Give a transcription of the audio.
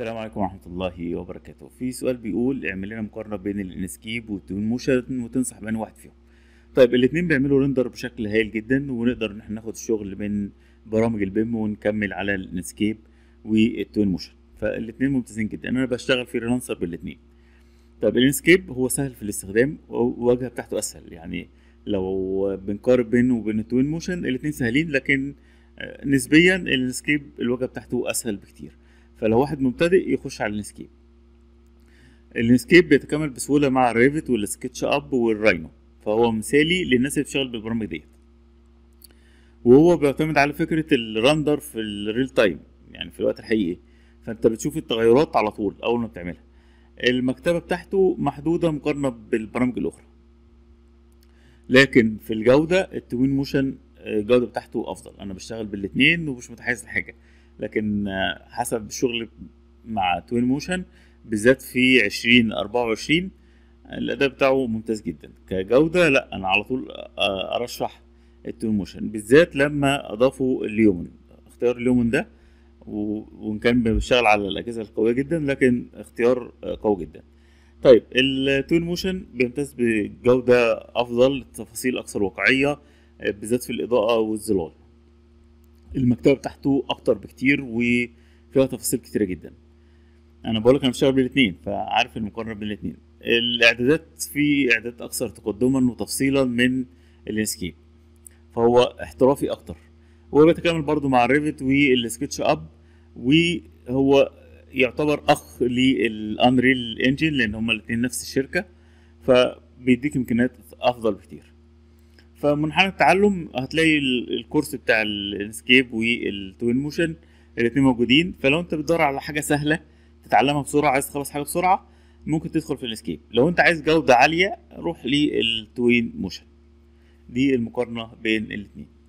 السلام عليكم ورحمة الله وبركاته في سؤال بيقول اعمل لنا مقارنة بين الانسكيب والتون وتنصح بأنهي واحد فيهم طيب الاتنين بيعملوا ريندر بشكل هايل جدا ونقدر ان احنا ناخد الشغل من برامج البيم ونكمل على الانسكيب والتون موشن فالاتنين ممتازين جدا انا بشتغل في ريلانسر بالاتنين طيب الانسكيب هو سهل في الاستخدام وواجهة بتاعته اسهل يعني لو بنقارب بينه وبين التون موشن الاتنين سهلين لكن آه، نسبيا الانسكيب الواجهة بتاعته اسهل بكتير فلو واحد مبتدئ يخش على الانسكيب الانسكيب بيتكامل بسهوله مع الريفت والسكتش اب والراينو فهو مثالي للناس اللي بتشتغل بالبرامج ديت وهو بيعتمد على فكره الرندر في الريل تايم يعني في الوقت الحقيقي فانت بتشوف التغيرات على طول اول ما بتعملها المكتبه بتاعته محدوده مقارنه بالبرامج الاخرى لكن في الجوده التوين موشن آه، الجوده بتاعته افضل انا بشتغل بالاثنين ومش متحيز لحاجه لكن حسب شغل مع توين موشن بالذات في 20 24 الاداء بتاعه ممتاز جدا كجوده لا انا على طول آه، ارشح التوين موشن بالذات لما اضافوا اليومن اختيار اليومن ده وان كان بيشتغل على الاجهزه القويه جدا لكن اختيار آه، قوي جدا طيب التوين موشن بيمتاز بجوده افضل تفاصيل اكثر واقعيه آه، بالذات في الاضاءه والظلال المكتبه بتاعته اكتر بكتير وفيها تفاصيل كتيره جدا انا بقول لك انا بشتغل بالاثنين فعارف المقارنه بين الاثنين الاعدادات في اعدادات اكثر تقدما وتفصيلا من الانسكيب فهو احترافي اكتر وبيتكامل برضو مع الريفت والسكتش اب وهو يعتبر اخ للانريل انجن لان هما الاثنين نفس الشركه فبيديك امكانيات افضل بكتير فمنحنى التعلم هتلاقي الكورس بتاع الانسكيب والتوين موشن الاثنين موجودين فلو انت بتدور على حاجه سهله تتعلمها بسرعه عايز تخلص حاجه بسرعه ممكن تدخل في الانسكيب لو انت عايز جوده عاليه روح للتوين موشن دي المقارنه بين الاثنين